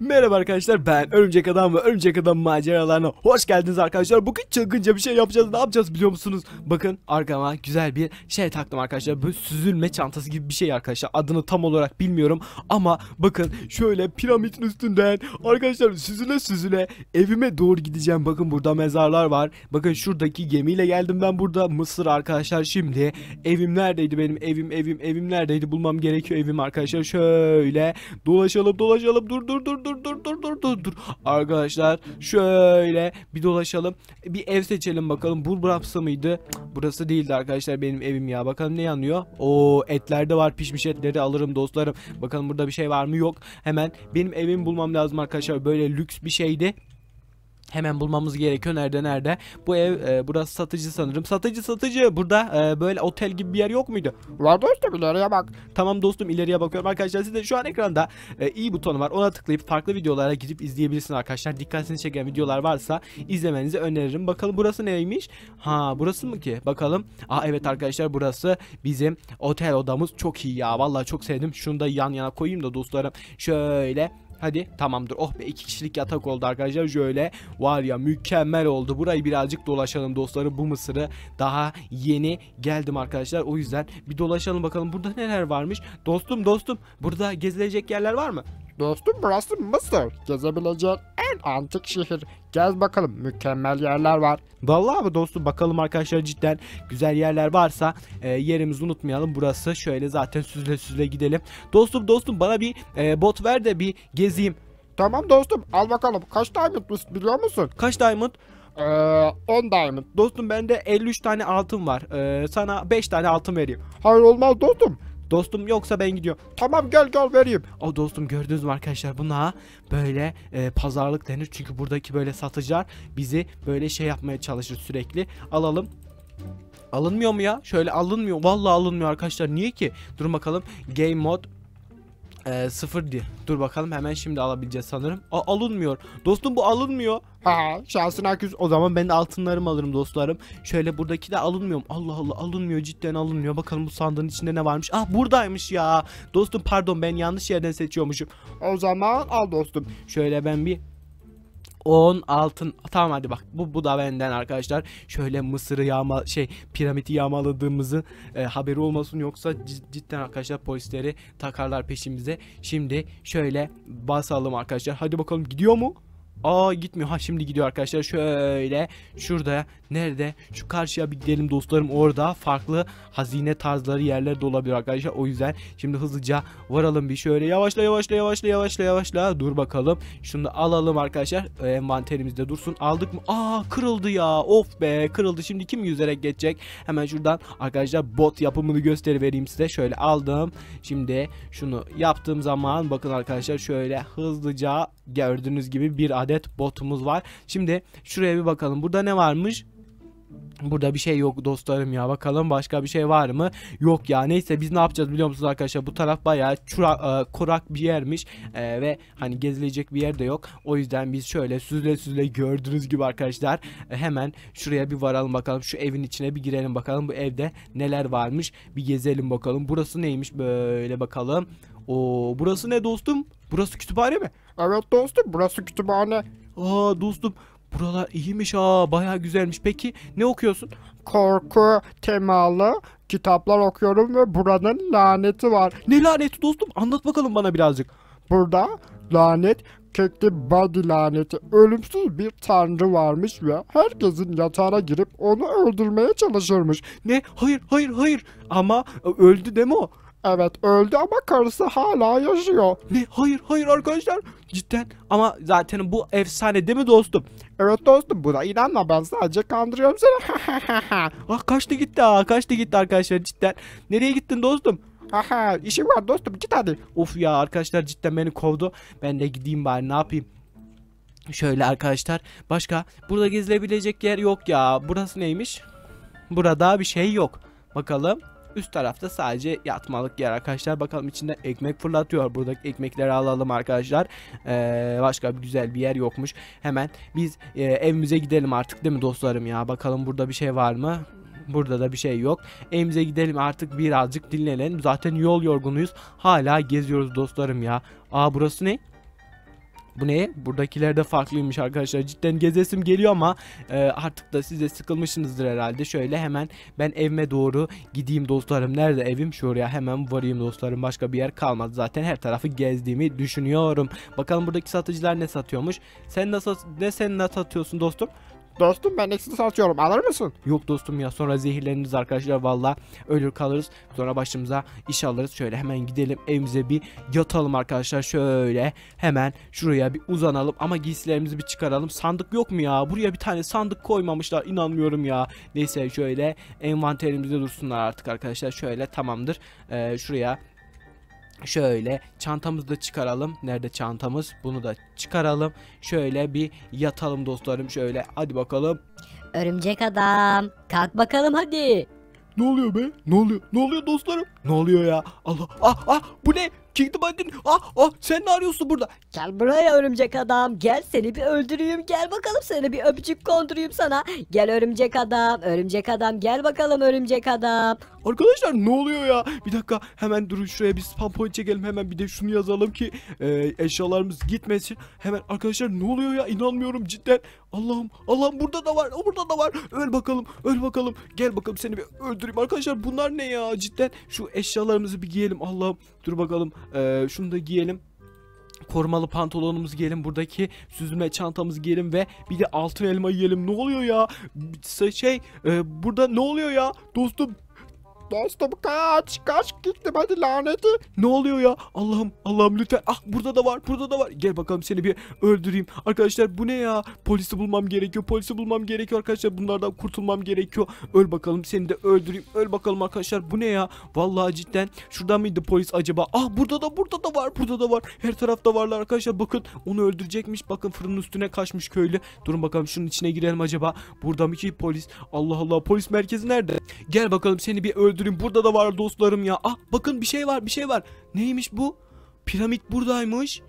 Merhaba arkadaşlar ben Örümcek Adam ve Örümcek Adam maceralarına hoş geldiniz arkadaşlar. Bugün çılgınca bir şey yapacağız. Ne yapacağız biliyor musunuz? Bakın arkama güzel bir şey taktım arkadaşlar. bu süzülme çantası gibi bir şey arkadaşlar. Adını tam olarak bilmiyorum ama bakın şöyle piramidin üstünden arkadaşlar süzüle süzüle evime doğru gideceğim. Bakın burada mezarlar var. Bakın şuradaki gemiyle geldim ben burada Mısır arkadaşlar şimdi. Evim neredeydi benim evim evim evim neredeydi bulmam gerekiyor evim arkadaşlar. Şöyle dolaşalım dolaşalım dur dur dur dur dur dur dur dur dur Arkadaşlar şöyle bir dolaşalım. Bir ev seçelim bakalım. Bur burası mıydı? Burası değildi arkadaşlar benim evim ya. Bakalım ne yanıyor? O etlerde var pişmiş etleri alırım dostlarım. Bakalım burada bir şey var mı? Yok. Hemen benim evimi bulmam lazım arkadaşlar. Böyle lüks bir şeydi. Hemen bulmamız gerekiyor. Nerede nerede? Bu ev e, burası satıcı sanırım. Satıcı satıcı. Burada e, böyle otel gibi bir yer yok muydu? Var dostum ileriye bak. Tamam dostum ileriye bakıyorum arkadaşlar. Siz de şu an ekranda e, i butonu var. Ona tıklayıp farklı videolara gidip izleyebilirsiniz arkadaşlar. Dikkatinizi çeken videolar varsa izlemenizi öneririm. Bakalım burası neymiş? Ha burası mı ki? Bakalım. Aa evet arkadaşlar burası bizim otel odamız. Çok iyi ya. Vallahi çok sevdim. Şunu da yan yana koyayım da dostlarım. Şöyle Hadi tamamdır. Oh be iki kişilik yatak oldu arkadaşlar. Şöyle var ya mükemmel oldu. Burayı birazcık dolaşalım dostlarım. Bu mısırı daha yeni geldim arkadaşlar. O yüzden bir dolaşalım bakalım. Burada neler varmış? Dostum dostum burada gezilecek yerler var mı? Dostum burası Mısır. Gezebileceğin en antik şehir. Gez bakalım mükemmel yerler var. Vallahi abi dostum bakalım arkadaşlar cidden güzel yerler varsa e, yerimizi unutmayalım. Burası şöyle zaten süzle süzle gidelim. Dostum dostum bana bir e, bot ver de bir gezeyim. Tamam dostum al bakalım kaç diamond biliyor musun? Kaç diamond? Ee, 10 diamond. Dostum bende 53 tane altın var. Ee, sana 5 tane altın vereyim. Hayır olmaz dostum. Dostum yoksa ben gidiyorum. Tamam gel gel vereyim. O dostum gördünüz mü arkadaşlar buna böyle e, pazarlık denir. Çünkü buradaki böyle satıcılar bizi böyle şey yapmaya çalışır sürekli. Alalım. Alınmıyor mu ya? Şöyle alınmıyor. Vallahi alınmıyor arkadaşlar. Niye ki? Dur bakalım. Game mod ee, sıfır diye. Dur bakalım hemen şimdi alabileceğiz sanırım. A alınmıyor. Dostum bu alınmıyor. Ha, şansın aküs. O zaman ben de altınlarımı alırım dostlarım. Şöyle buradaki de alınmıyor. Allah Allah alınmıyor cidden alınmıyor. Bakalım bu sandığın içinde ne varmış. Ah buradaymış ya. Dostum pardon ben yanlış yerden seçiyormuşum. O zaman al dostum. Şöyle ben bir 10 altın. Tamam hadi bak bu bu da benden arkadaşlar. Şöyle Mısır'ı yağma şey piramidi yağmaladığımızı e, haberi olmasın yoksa cidden arkadaşlar polisleri takarlar peşimize. Şimdi şöyle basalım arkadaşlar. Hadi bakalım gidiyor mu? Aa gitmiyor. Ha şimdi gidiyor arkadaşlar. Şöyle şurada nerede? Şu karşıya bir gidelim dostlarım. Orada farklı hazine tarzları yerler de olabilir arkadaşlar. O yüzden şimdi hızlıca varalım bir şöyle. Yavaşla yavaşla yavaşla yavaşla yavaşla. Dur bakalım. Şunu da alalım arkadaşlar. E, ee, envanterimizde dursun. Aldık mı? Aa kırıldı ya. Of be kırıldı. Şimdi kim yüzerek geçecek? Hemen şuradan arkadaşlar bot yapımını gösterivereyim size. Şöyle aldım. Şimdi şunu yaptığım zaman bakın arkadaşlar şöyle hızlıca gördüğünüz gibi bir adet adet botumuz var. Şimdi şuraya bir bakalım. Burada ne varmış? Burada bir şey yok dostlarım ya bakalım başka bir şey var mı? Yok ya neyse biz ne yapacağız biliyor musunuz arkadaşlar bu taraf bayağı çura, e, kurak bir yermiş e, ve hani gezilecek bir yer de yok. O yüzden biz şöyle süzle süzle gördüğünüz gibi arkadaşlar e, hemen şuraya bir varalım bakalım şu evin içine bir girelim bakalım bu evde neler varmış bir gezelim bakalım. Burası neymiş böyle bakalım. O burası ne dostum? Burası kütüphane mi? Evet dostum burası kütüphane. Aa dostum buralar iyiymiş aa baya güzelmiş. Peki ne okuyorsun? Korku temalı kitaplar okuyorum ve buranın laneti var. Ne laneti dostum? Anlat bakalım bana birazcık. Burada lanet kekli body laneti ölümsüz bir tanrı varmış ve herkesin yatağına girip onu öldürmeye çalışırmış. Ne? Hayır hayır hayır ama e, öldü deme o. Evet öldü ama karısı hala yaşıyor. Ne? Hayır hayır arkadaşlar. Cidden ama zaten bu efsane değil mi dostum? Evet dostum buna inanma ben sadece kandırıyorum seni. ah kaçtı gitti ha ah, kaçtı gitti arkadaşlar cidden. Nereye gittin dostum? Haha işim var dostum git hadi. Of ya arkadaşlar cidden beni kovdu. Ben de gideyim bari ne yapayım. Şöyle arkadaşlar başka burada gezilebilecek yer yok ya. Burası neymiş? Burada bir şey yok. Bakalım. Üst tarafta sadece yatmalık yer arkadaşlar. Bakalım içinde ekmek fırlatıyor. Buradaki ekmekleri alalım arkadaşlar. Ee, başka bir güzel bir yer yokmuş. Hemen biz e, evimize gidelim artık değil mi dostlarım ya. Bakalım burada bir şey var mı? Burada da bir şey yok. Evimize gidelim artık birazcık dinlenelim. Zaten yol yorgunuyuz. Hala geziyoruz dostlarım ya. Aa burası ne? Bu ne? Buradakiler de farklıymış arkadaşlar. Cidden gezesim geliyor ama e, artık da size sıkılmışsınızdır herhalde. Şöyle hemen ben evime doğru gideyim dostlarım. Nerede evim? Şuraya hemen varayım dostlarım. Başka bir yer kalmadı zaten. Her tarafı gezdiğimi düşünüyorum. Bakalım buradaki satıcılar ne satıyormuş. Sen nasıl ne sen ne satıyorsun dostum? Dostum ben eksini satıyorum alır mısın? Yok dostum ya sonra zehirleniriz arkadaşlar valla ölür kalırız. Sonra başımıza iş alırız. Şöyle hemen gidelim evimize bir yatalım arkadaşlar. Şöyle hemen şuraya bir uzanalım ama giysilerimizi bir çıkaralım. Sandık yok mu ya? Buraya bir tane sandık koymamışlar inanmıyorum ya. Neyse şöyle envanterimizde dursunlar artık arkadaşlar. Şöyle tamamdır. Ee, şuraya Şöyle çantamızı da çıkaralım. Nerede çantamız? Bunu da çıkaralım. Şöyle bir yatalım dostlarım şöyle. Hadi bakalım. Örümcek adam kalk bakalım hadi. Ne oluyor be? Ne oluyor? Ne oluyor dostlarım? Ne oluyor ya? Allah ah ah bu ne? Kingdom Hearts'ın ah ah sen ne arıyorsun burada? Gel buraya örümcek adam gel seni bir öldüreyim gel bakalım seni bir öpücük kondurayım sana. Gel örümcek adam örümcek adam gel bakalım örümcek adam. Arkadaşlar ne oluyor ya? Bir dakika hemen durun şuraya bir spam point çekelim hemen bir de şunu yazalım ki e, eşyalarımız gitmesin. Hemen arkadaşlar ne oluyor ya inanmıyorum cidden. Allah'ım Allah'ım burada da var burada da var. Öl bakalım öl bakalım gel bakalım seni bir öldüreyim arkadaşlar bunlar ne ya cidden şu eşyalarımızı bir giyelim. Allah'ım dur bakalım. Ee, şunu da giyelim korumalı pantolonumuzu giyelim buradaki süzme çantamızı giyelim ve bir de altın elma yiyelim ne oluyor ya şey e, burada ne oluyor ya dostum Dostum kaç kaç gittim hadi laneti. Ne oluyor ya? Allah'ım Allah'ım lütfen. Ah burada da var burada da var. Gel bakalım seni bir öldüreyim. Arkadaşlar bu ne ya? Polisi bulmam gerekiyor. Polisi bulmam gerekiyor arkadaşlar. Bunlardan kurtulmam gerekiyor. Öl bakalım seni de öldüreyim. Öl bakalım arkadaşlar. Bu ne ya? Vallahi cidden. Şuradan mıydı polis acaba? Ah burada da burada da var burada da var. Her tarafta varlar arkadaşlar. Bakın onu öldürecekmiş. Bakın fırının üstüne kaçmış köylü. Durun bakalım şunun içine girelim acaba. Burada mı ki polis? Allah Allah polis merkezi nerede? Gel bakalım seni bir öldüreyim öldüreyim. Burada da var dostlarım ya. Ah bakın bir şey var bir şey var. Neymiş bu? Piramit buradaymış.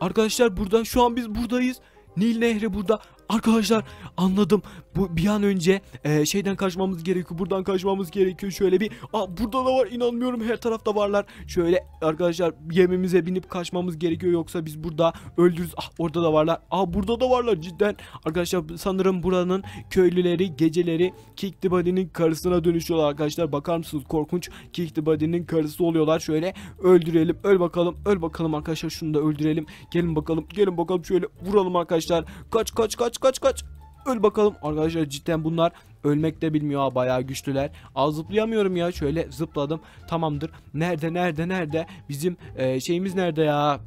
Arkadaşlar burada şu an biz buradayız. Nil Nehri burada. Arkadaşlar anladım. Bu bir an önce e, şeyden kaçmamız gerekiyor. Buradan kaçmamız gerekiyor. Şöyle bir Aa burada da var inanmıyorum. Her tarafta varlar. Şöyle arkadaşlar yemimize binip kaçmamız gerekiyor yoksa biz burada öldürürüz. Ah orada da varlar. Aa burada da varlar cidden. Arkadaşlar sanırım buranın köylüleri geceleri Kick the karısına dönüşüyorlar arkadaşlar. Bakar mısınız korkunç Kick the karısı oluyorlar. Şöyle öldürelim. Öl bakalım. Öl bakalım arkadaşlar şunu da öldürelim. Gelin bakalım. Gelin bakalım şöyle vuralım arkadaşlar. Kaç kaç kaç kaç kaç. Öl bakalım. Arkadaşlar cidden bunlar ölmek de bilmiyor ha bayağı güçlüler. Aa zıplayamıyorum ya şöyle zıpladım. Tamamdır. Nerede nerede nerede? Bizim e, şeyimiz nerede ya?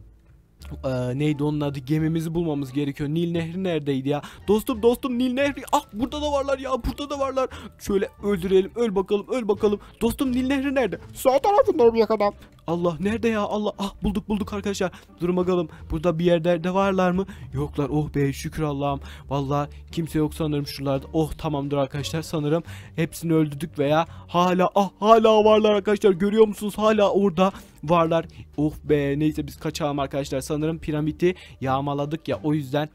Ee, neydi onun adı gemimizi bulmamız gerekiyor Nil Nehri neredeydi ya dostum dostum Nil Nehri ah burada da varlar ya burada da varlar şöyle öldürelim öl bakalım öl bakalım dostum Nil Nehri nerede sağ tarafında bir adam? Allah nerede ya Allah ah bulduk bulduk arkadaşlar. Dur bakalım burada bir yerlerde varlar mı? Yoklar oh be şükür Allah'ım. Valla kimse yok sanırım şuralarda. Oh tamamdır arkadaşlar sanırım hepsini öldürdük veya hala ah hala varlar arkadaşlar görüyor musunuz hala orada varlar. Oh be neyse biz kaçalım arkadaşlar sanırım piramidi yağmaladık ya o yüzden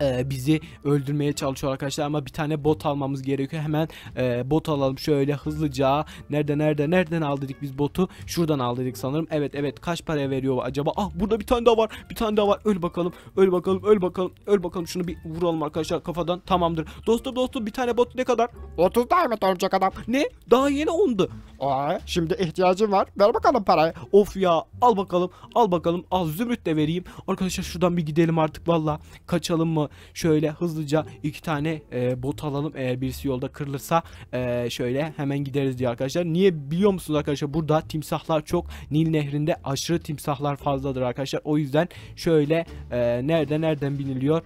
e, bizi öldürmeye çalışıyor arkadaşlar ama bir tane bot almamız gerekiyor hemen e, bot alalım şöyle hızlıca nerede nerede nereden aldıydık biz botu şuradan aldıydık sanırım evet evet kaç para veriyor acaba ah burada bir tane daha var bir tane daha var öl bakalım öl bakalım öl bakalım öl bakalım şunu bir vuralım arkadaşlar kafadan tamamdır dostum dostum bir tane bot ne kadar 30 diamond olacak adam ne daha yeni ondu Aa, şimdi ihtiyacım var. Ver bakalım parayı. Of ya al bakalım al bakalım al zümrüt de vereyim. Arkadaşlar şuradan bir gidelim artık valla. Kaçalım mı? Şöyle hızlıca iki tane e, bot alalım. Eğer birisi yolda kırılırsa e, şöyle hemen gideriz diye arkadaşlar. Niye biliyor musunuz arkadaşlar? Burada timsahlar çok. Nil nehrinde aşırı timsahlar fazladır arkadaşlar. O yüzden şöyle e, nerede nereden biniliyor?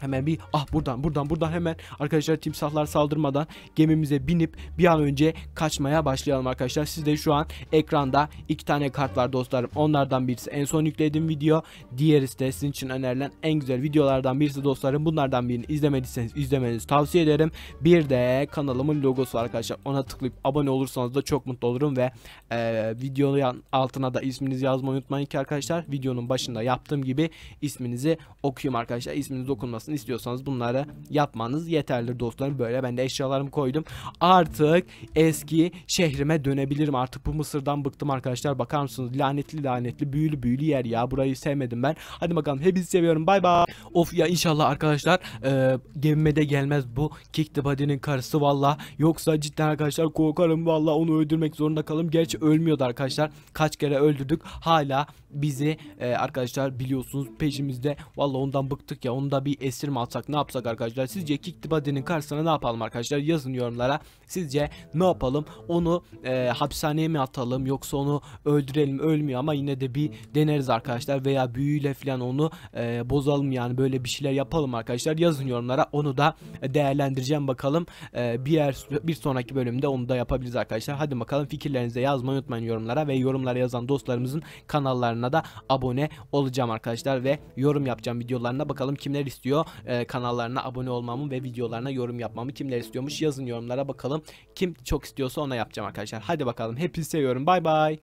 Hemen bir ah buradan buradan buradan hemen arkadaşlar timsahlar saldırmadan gemimize binip bir an önce kaçmaya başlayalım arkadaşlar. sizde şu an ekranda iki tane kart var dostlarım. Onlardan birisi en son yüklediğim video. Diğerisi de sizin için önerilen en güzel videolardan birisi dostlarım. Bunlardan birini izlemediyseniz izlemenizi tavsiye ederim. Bir de kanalımın logosu var arkadaşlar. Ona tıklayıp abone olursanız da çok mutlu olurum ve e, videonun altına da isminizi yazmayı unutmayın ki arkadaşlar. Videonun başında yaptığım gibi isminizi okuyayım arkadaşlar. İsminiz okunmasın olmasını istiyorsanız bunları yapmanız yeterlidir dostlarım. Böyle ben de eşyalarımı koydum. Artık eski şehrime dönebilirim. Artık bu Mısır'dan bıktım arkadaşlar. Bakar mısınız? Lanetli lanetli büyülü büyülü yer ya. Burayı sevmedim ben. Hadi bakalım. Hepinizi seviyorum. Bay bay. Of ya inşallah arkadaşlar e, gemime de gelmez bu Kick the Body'nin karısı valla. Yoksa cidden arkadaşlar korkarım valla onu öldürmek zorunda kalım. Gerçi ölmüyordu arkadaşlar. Kaç kere öldürdük. Hala bizi e, arkadaşlar biliyorsunuz peşimizde. Valla ondan bıktık ya. Onu da bir esir mi alsak ne yapsak arkadaşlar? Sizce Kicktibady'nin karşısına ne yapalım arkadaşlar? Yazın yorumlara. Sizce ne yapalım? Onu e, hapishaneye mi atalım yoksa onu öldürelim ölmüyor ama yine de bir deneriz arkadaşlar veya büyüyle falan onu e, bozalım yani böyle bir şeyler yapalım arkadaşlar. Yazın yorumlara. Onu da değerlendireceğim bakalım. E, bir yer bir sonraki bölümde onu da yapabiliriz arkadaşlar. Hadi bakalım fikirlerinize yazmayı unutmayın yorumlara ve yorumlara yazan dostlarımızın kanallarına kanallarına da abone olacağım arkadaşlar ve yorum yapacağım videolarına bakalım kimler istiyor e, kanallarına abone olmamı ve videolarına yorum yapmamı kimler istiyormuş yazın yorumlara bakalım kim çok istiyorsa ona yapacağım arkadaşlar hadi bakalım hepinizi seviyorum bay bay